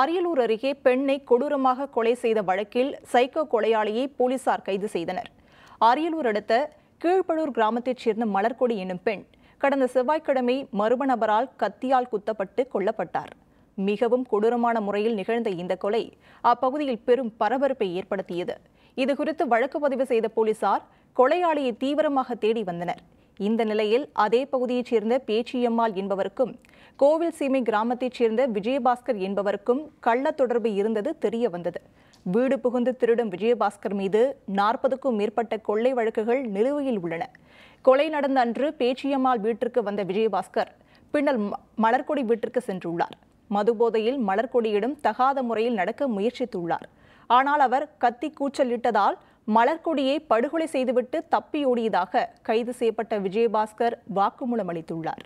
அரியலூர் அருகே பெண்ணை கொடூரமாக கொலை செய்த வழக்கில் சைக்கோ கொலையாளியை போலீசார் கைது செய்தனர் அரியலூர் அடுத்த கீழ்ப்பழூர் கிராமத்தைச் சேர்ந்த மலர்கொடி எனும் பெண் கடந்த செவ்வாய்க்கிழமை மர்ம நபரால் கத்தியால் குத்தப்பட்டு கொல்லப்பட்டார் மிகவும் கொடூரமான முறையில் நிகழ்ந்த இந்த கொலை அப்பகுதியில் பெரும் பரபரப்பை ஏற்படுத்தியது இதுகுறித்து வழக்கு பதிவு செய்த போலீசார் கொலையாளியை தீவிரமாக தேடி வந்தனர் இந்த நிலையில் அதே பகுதியைச் சேர்ந்த பேச்சியம்மாள் என்பவருக்கும் கோவில் சீமை கிராமத்தைச் சேர்ந்த விஜயபாஸ்கர் என்பவருக்கும் கள்ள தொடர்பு இருந்தது தெரிய வந்தது வீடு புகுந்து திருடும் விஜயபாஸ்கர் மீது நாற்பதுக்கும் மேற்பட்ட கொள்ளை வழக்குகள் நிலுவையில் உள்ளன கொலை நடந்த அன்று பேச்சியம்மாள் வீட்டிற்கு வந்த விஜயபாஸ்கர் பின்னர் மலர்கொடி வீட்டிற்கு சென்றுள்ளார் மதுபோதையில் மலர்கொடியிடம் தகாத முறையில் நடக்க முயற்சித்துள்ளார் ஆனால் அவர் கத்தி கூச்சலிட்டதால் மலர்கொடியை படுகொலை செய்துவிட்டு தப்பியோடியதாக கைது செய்யப்பட்ட விஜயபாஸ்கர் வாக்குமூலம் அளித்துள்ளார்